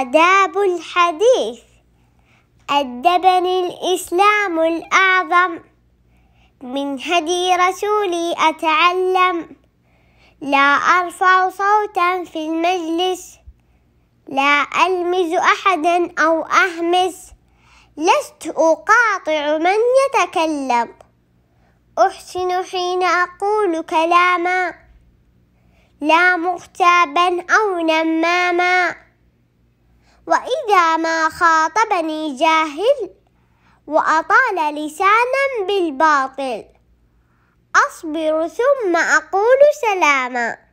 آداب الحديث أدبني الإسلام الأعظم من هدي رسولي أتعلم لا أرفع صوتا في المجلس لا ألمز أحدا أو أهمس لست أقاطع من يتكلم أحسن حين أقول كلاما لا مغتابا أو نماما وإذا ما خاطبني جاهل وأطال لسانا بالباطل أصبر ثم أقول سلاما